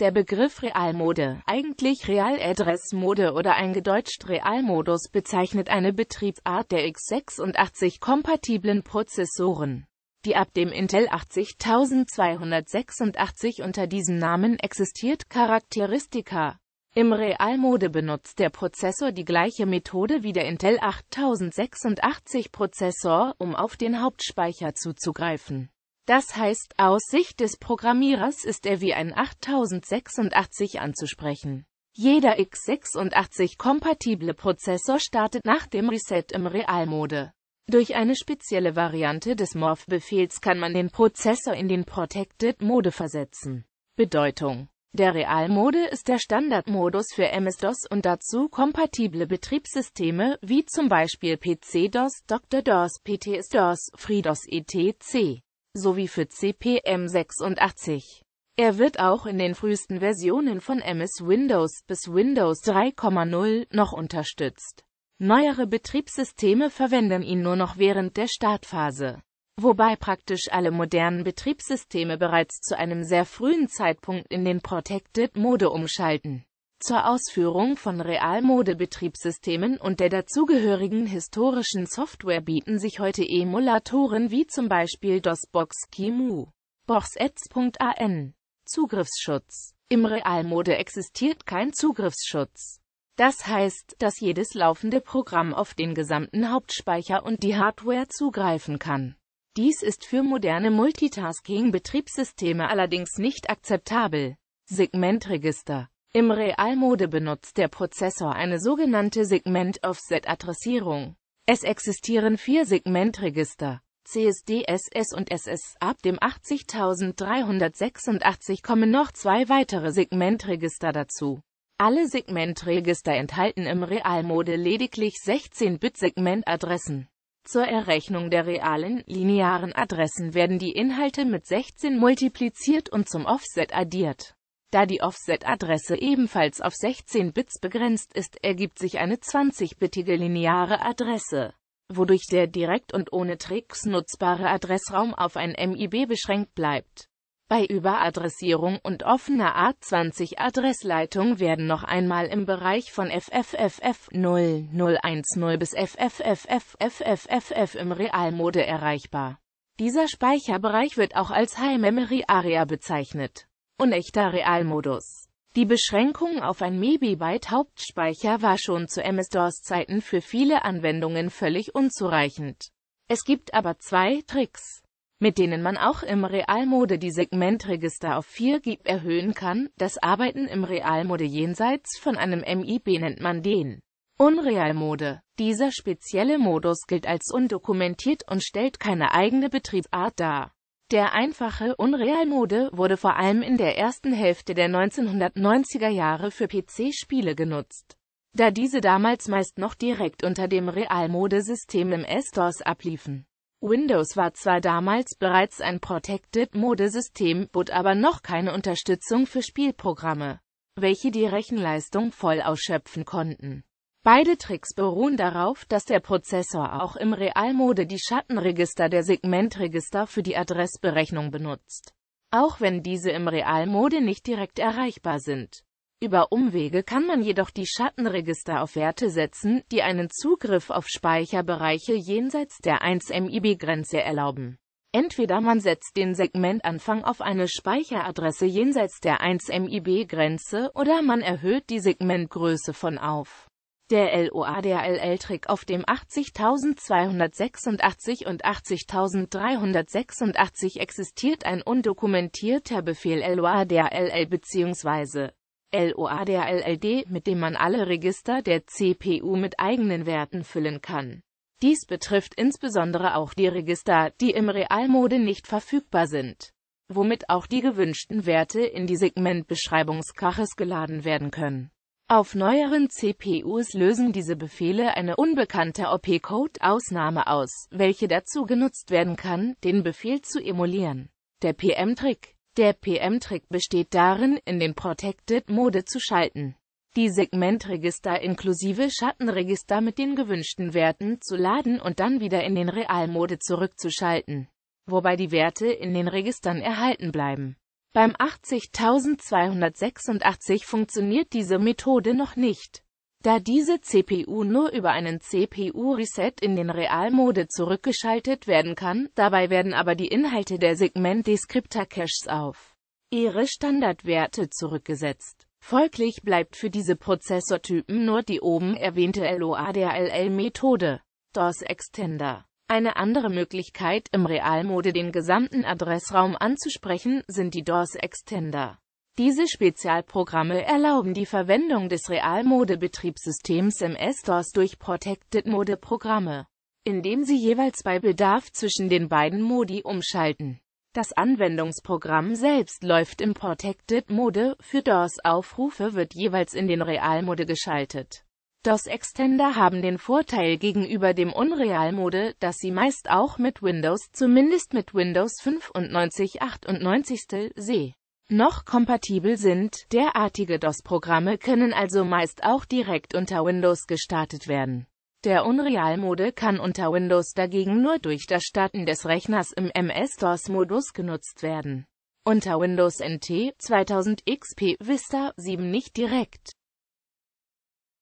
Der Begriff Realmode, eigentlich Real-Adress-Mode oder eingedeutscht Realmodus, bezeichnet eine Betriebsart der x86-kompatiblen Prozessoren, die ab dem Intel 80286 unter diesem Namen existiert. Charakteristika Im Realmode benutzt der Prozessor die gleiche Methode wie der Intel 8086-Prozessor, um auf den Hauptspeicher zuzugreifen. Das heißt, aus Sicht des Programmierers ist er wie ein 8086 anzusprechen. Jeder x86-kompatible Prozessor startet nach dem Reset im Realmode. Durch eine spezielle Variante des Morph-Befehls kann man den Prozessor in den Protected-Mode versetzen. Bedeutung Der Realmode ist der Standardmodus für MS-DOS und dazu kompatible Betriebssysteme wie zum Beispiel PC-DOS, Dr. DOS, PTS-DOS, FreeDOS etc sowie für CPM 86. Er wird auch in den frühesten Versionen von MS Windows bis Windows 3.0 noch unterstützt. Neuere Betriebssysteme verwenden ihn nur noch während der Startphase, wobei praktisch alle modernen Betriebssysteme bereits zu einem sehr frühen Zeitpunkt in den Protected Mode umschalten. Zur Ausführung von Realmode-Betriebssystemen und der dazugehörigen historischen Software bieten sich heute Emulatoren wie zum Beispiel DOSBox Kimu, BoxEds.an, Zugriffsschutz Im Realmode existiert kein Zugriffsschutz. Das heißt, dass jedes laufende Programm auf den gesamten Hauptspeicher und die Hardware zugreifen kann. Dies ist für moderne Multitasking-Betriebssysteme allerdings nicht akzeptabel. Segmentregister im Realmode benutzt der Prozessor eine sogenannte Segment-Offset-Adressierung. Es existieren vier Segmentregister, CSD, SS und SS. Ab dem 80386 kommen noch zwei weitere Segmentregister dazu. Alle Segmentregister enthalten im Realmode lediglich 16-Bit-Segmentadressen. Zur Errechnung der realen, linearen Adressen werden die Inhalte mit 16 multipliziert und zum Offset addiert. Da die Offset-Adresse ebenfalls auf 16 Bits begrenzt ist, ergibt sich eine 20-bittige lineare Adresse, wodurch der direkt und ohne Tricks nutzbare Adressraum auf ein MIB beschränkt bleibt. Bei Überadressierung und offener A20-Adressleitung werden noch einmal im Bereich von FFFF 0010 bis FFFFFFFF im Realmode erreichbar. Dieser Speicherbereich wird auch als High Memory Area bezeichnet unechter Realmodus. Die Beschränkung auf ein MeByte Hauptspeicher war schon zu MS-DOS Zeiten für viele Anwendungen völlig unzureichend. Es gibt aber zwei Tricks, mit denen man auch im Realmode die Segmentregister auf 4 GB erhöhen kann. Das Arbeiten im Realmode jenseits von einem MIB nennt man den Unrealmode. Dieser spezielle Modus gilt als undokumentiert und stellt keine eigene Betriebsart dar. Der einfache Unreal-Mode wurde vor allem in der ersten Hälfte der 1990er Jahre für PC-Spiele genutzt. Da diese damals meist noch direkt unter dem Real-Mode-System im S-DOS abliefen. Windows war zwar damals bereits ein Protected-Mode-System, bot aber noch keine Unterstützung für Spielprogramme, welche die Rechenleistung voll ausschöpfen konnten. Beide Tricks beruhen darauf, dass der Prozessor auch im Realmode die Schattenregister der Segmentregister für die Adressberechnung benutzt, auch wenn diese im Realmode nicht direkt erreichbar sind. Über Umwege kann man jedoch die Schattenregister auf Werte setzen, die einen Zugriff auf Speicherbereiche jenseits der 1 MIB-Grenze erlauben. Entweder man setzt den Segmentanfang auf eine Speicheradresse jenseits der 1 MIB-Grenze oder man erhöht die Segmentgröße von auf der LOA trick auf dem 80.286 und 80.386 existiert ein undokumentierter Befehl LOA bzw. LOA mit dem man alle Register der CPU mit eigenen Werten füllen kann. Dies betrifft insbesondere auch die Register, die im Realmode nicht verfügbar sind, womit auch die gewünschten Werte in die Segmentbeschreibungskaches geladen werden können. Auf neueren CPUs lösen diese Befehle eine unbekannte OP-Code-Ausnahme aus, welche dazu genutzt werden kann, den Befehl zu emulieren. Der PM-Trick Der PM-Trick besteht darin, in den Protected-Mode zu schalten. Die Segmentregister inklusive Schattenregister mit den gewünschten Werten zu laden und dann wieder in den Real-Mode zurückzuschalten, wobei die Werte in den Registern erhalten bleiben. Beim 80286 funktioniert diese Methode noch nicht. Da diese CPU nur über einen CPU-Reset in den Realmode zurückgeschaltet werden kann, dabei werden aber die Inhalte der Segment-Descriptor-Caches auf ihre Standardwerte zurückgesetzt. Folglich bleibt für diese Prozessortypen nur die oben erwähnte LOADRLL-Methode DOS-Extender. Eine andere Möglichkeit, im Realmode den gesamten Adressraum anzusprechen, sind die DOS-Extender. Diese Spezialprogramme erlauben die Verwendung des Realmode-Betriebssystems MS-DOS durch Protected Mode-Programme, indem sie jeweils bei Bedarf zwischen den beiden Modi umschalten. Das Anwendungsprogramm selbst läuft im Protected Mode, für DOS-Aufrufe wird jeweils in den Realmode geschaltet. DOS Extender haben den Vorteil gegenüber dem Unreal Mode, dass sie meist auch mit Windows, zumindest mit Windows 95 98. See noch kompatibel sind. Derartige DOS-Programme können also meist auch direkt unter Windows gestartet werden. Der Unreal-Mode kann unter Windows dagegen nur durch das Starten des Rechners im MS-DOS-Modus genutzt werden. Unter Windows NT 2000 XP Vista 7 nicht direkt.